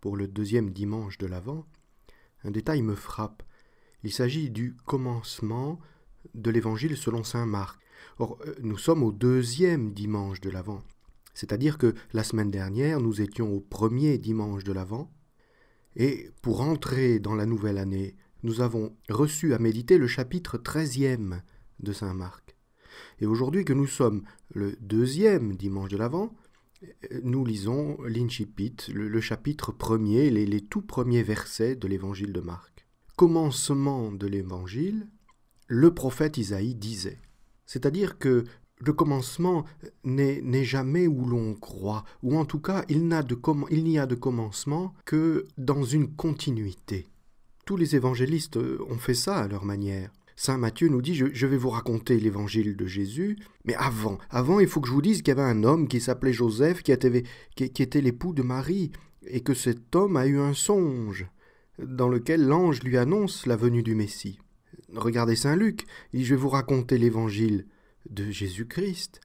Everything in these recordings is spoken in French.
pour le deuxième dimanche de l'Avent, un détail me frappe. Il s'agit du commencement de l'évangile selon saint Marc. Or, euh, nous sommes au deuxième dimanche de l'Avent. C'est-à-dire que la semaine dernière, nous étions au premier dimanche de l'Avent. Et pour entrer dans la nouvelle année, nous avons reçu à méditer le chapitre treizième de saint Marc. Et aujourd'hui que nous sommes le deuxième dimanche de l'Avent, nous lisons l'Incipit, le, chapitre premier, les, les tout premiers versets de l'évangile de Marc. Commencement de l'évangile, le prophète Isaïe disait. C'est-à-dire que le commencement n'est jamais où l'on croit, ou en tout cas il n'y a de commencement que dans une continuité. Tous les évangélistes ont fait ça à leur manière. Saint Matthieu nous dit, je, vais vous raconter l'évangile de Jésus, mais avant, avant, il faut que je vous dise qu'il y avait un homme qui s'appelait Joseph, qui était, était l'époux de Marie, et que cet homme a eu un songe, dans lequel l'ange lui annonce la venue du Messie. Regardez Saint Luc, il je vais vous raconter l'évangile de Jésus-Christ.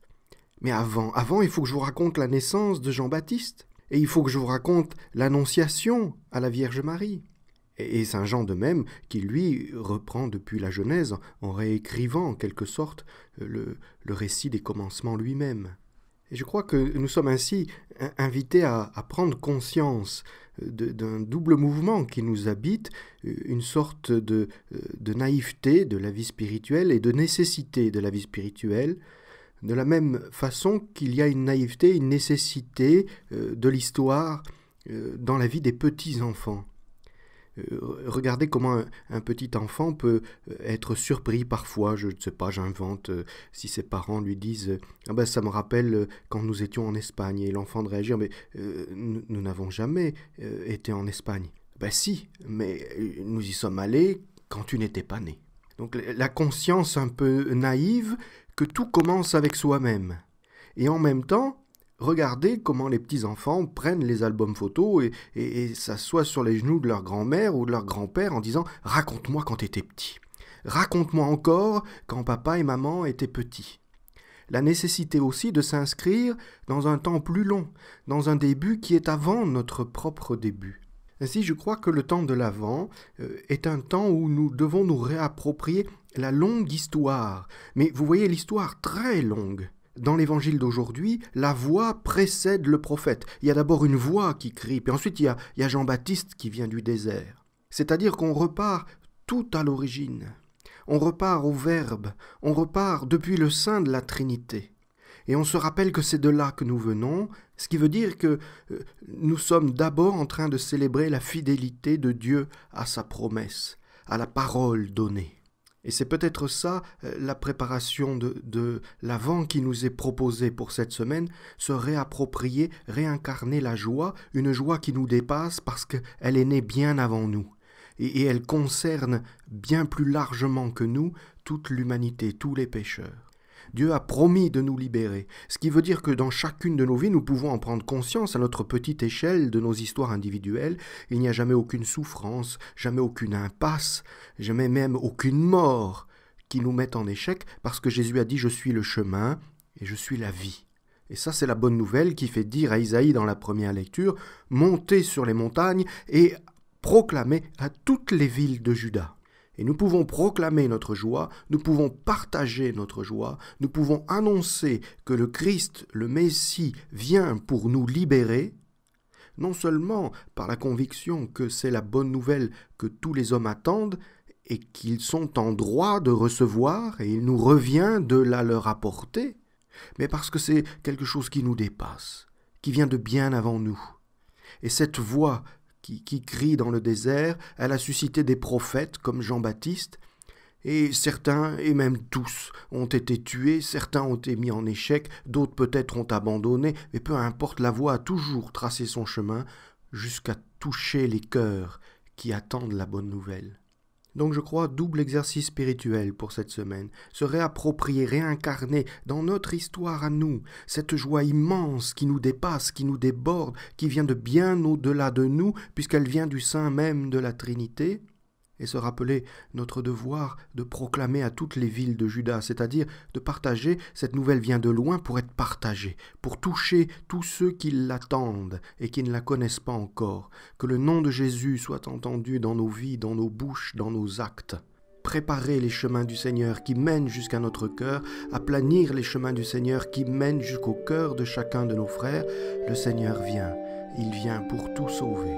Mais avant, avant, il faut que je vous raconte la naissance de Jean-Baptiste, et il faut que je vous raconte l'annonciation à la Vierge Marie. Et Saint Jean de même, qui lui reprend depuis la Genèse en réécrivant en quelque sorte euh, le, récit des commencements lui-même. Et je crois que nous sommes ainsi invités à, prendre conscience euh, d'un double mouvement qui nous habite, euh, une sorte de, naïveté de la vie spirituelle et de nécessité de la vie spirituelle, de la même façon qu'il y a une naïveté, une nécessité de l'histoire dans la vie des petits-enfants. Euh, regardez comment un, petit enfant peut euh, être surpris parfois, je ne sais pas, j'invente, euh, si ses parents lui disent ah ben, ça me rappelle quand nous étions en Espagne, et l'enfant de réagir Mais nous n'avons jamais été en Espagne. Ben si, mais nous y sommes allés quand tu n'étais pas né. Donc la conscience un peu naïve que tout commence avec soi-même. Et en même temps, Regardez comment les petits-enfants prennent les albums photos et, s'assoient sur les genoux de leur grand-mère ou de leur grand-père en disant ⁇ Raconte-moi quand t'étais petit ⁇ Raconte-moi encore quand papa et maman étaient petits ⁇ La nécessité aussi de s'inscrire dans un temps plus long, dans un début qui est avant notre propre début. Ainsi, je crois que le temps de l'avant euh, est un temps où nous devons nous réapproprier la longue histoire. Mais vous voyez l'histoire très longue dans l'évangile d'aujourd'hui, la voix précède le prophète. Il y a d'abord une voix qui crie, puis ensuite il y a, a Jean-Baptiste qui vient du désert. C'est-à-dire qu'on repart tout à l'origine. On repart au Verbe, on repart depuis le sein de la Trinité. Et on se rappelle que c'est de là que nous venons, ce qui veut dire que euh, nous sommes d'abord en train de célébrer la fidélité de Dieu à sa promesse, à la parole donnée. Et c'est peut-être ça euh, la préparation de, l'avant qui nous est proposée pour cette semaine, se réapproprier, réincarner la joie, une joie qui nous dépasse parce qu'elle est née bien avant nous. Et, et elle concerne bien plus largement que nous toute l'humanité, tous les pécheurs. Dieu a promis de nous libérer, ce qui veut dire que dans chacune de nos vies, nous pouvons en prendre conscience à notre petite échelle de nos histoires individuelles. Il n'y a jamais aucune souffrance, jamais aucune impasse, jamais même aucune mort qui nous mette en échec, parce que Jésus a dit Je suis le chemin et je suis la vie. Et ça, c'est la bonne nouvelle qui fait dire à Isaïe dans la première lecture Montez sur les montagnes et proclamez à toutes les villes de Juda. Et nous pouvons proclamer notre joie, nous pouvons partager notre joie, nous pouvons annoncer que le Christ, le Messie, vient pour nous libérer, non seulement par la conviction que c'est la bonne nouvelle que tous les hommes attendent et qu'ils sont en droit de recevoir, et il nous revient de la leur apporter, mais parce que c'est quelque chose qui nous dépasse, qui vient de bien avant nous. Et cette voix qui, crie dans le désert, elle a suscité des prophètes comme Jean-Baptiste, et certains, et même tous, ont été tués, certains ont été mis en échec, d'autres peut-être ont abandonné, mais peu importe, la voie a toujours tracé son chemin jusqu'à toucher les cœurs qui attendent la bonne nouvelle. Donc je crois double exercice spirituel pour cette semaine, se réapproprier, réincarner dans notre histoire à nous, cette joie immense qui nous dépasse, qui nous déborde, qui vient de bien au-delà de nous, puisqu'elle vient du sein même de la Trinité, et se rappeler notre devoir de proclamer à toutes les villes de Juda, c'est-à-dire de partager, cette nouvelle vient de loin pour être partagée, pour toucher tous ceux qui l'attendent et qui ne la connaissent pas encore, que le nom de Jésus soit entendu dans nos vies, dans nos bouches, dans nos actes. Préparer les chemins du Seigneur qui mènent jusqu'à notre cœur, aplanir les chemins du Seigneur qui mènent jusqu'au cœur de chacun de nos frères, le Seigneur vient, il vient pour tout sauver.